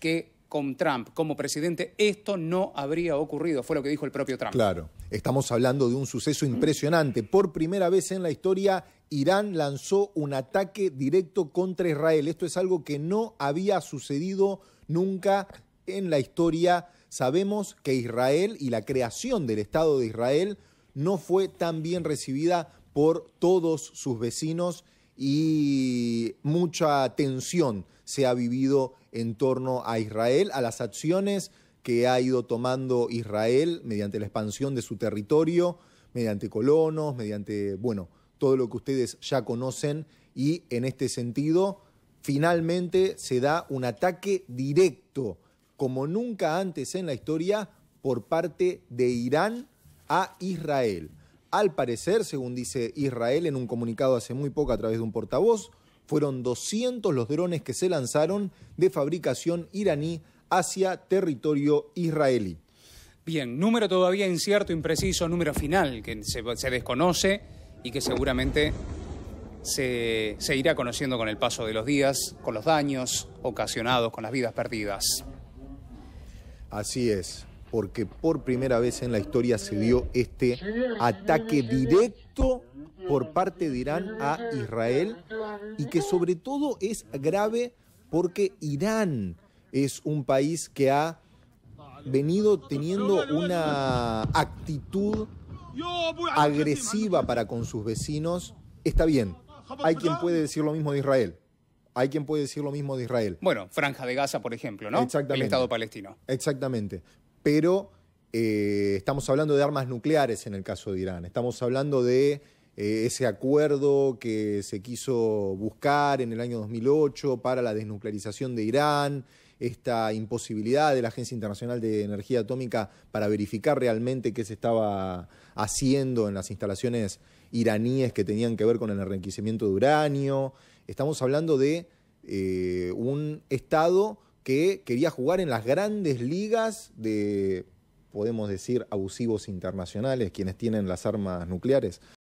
que con Trump como presidente esto no habría ocurrido, fue lo que dijo el propio Trump. Claro, estamos hablando de un suceso impresionante. Por primera vez en la historia, Irán lanzó un ataque directo contra Israel. Esto es algo que no había sucedido nunca en la historia. Sabemos que Israel y la creación del Estado de Israel no fue tan bien recibida por todos sus vecinos y mucha tensión se ha vivido en torno a Israel, a las acciones que ha ido tomando Israel mediante la expansión de su territorio, mediante colonos, mediante, bueno, todo lo que ustedes ya conocen y en este sentido finalmente se da un ataque directo, como nunca antes en la historia, por parte de Irán a Israel. Al parecer, según dice Israel en un comunicado hace muy poco a través de un portavoz, fueron 200 los drones que se lanzaron de fabricación iraní hacia territorio israelí. Bien, número todavía incierto, impreciso, número final que se, desconoce y que seguramente se irá conociendo con el paso de los días, con los daños ocasionados, con las vidas perdidas. Así es porque por primera vez en la historia se dio este ataque directo por parte de Irán a Israel y que sobre todo es grave porque Irán es un país que ha venido teniendo una actitud agresiva para con sus vecinos. Está bien, hay quien puede decir lo mismo de Israel. Hay quien puede decir lo mismo de Israel. Bueno, Franja de Gaza, por ejemplo, ¿no? Exactamente. El Estado palestino. Exactamente pero eh, estamos hablando de armas nucleares en el caso de Irán, estamos hablando de eh, ese acuerdo que se quiso buscar en el año 2008 para la desnuclearización de Irán, esta imposibilidad de la Agencia Internacional de Energía Atómica para verificar realmente qué se estaba haciendo en las instalaciones iraníes que tenían que ver con el enriquecimiento de uranio. Estamos hablando de eh, un Estado que quería jugar en las grandes ligas de, podemos decir, abusivos internacionales, quienes tienen las armas nucleares.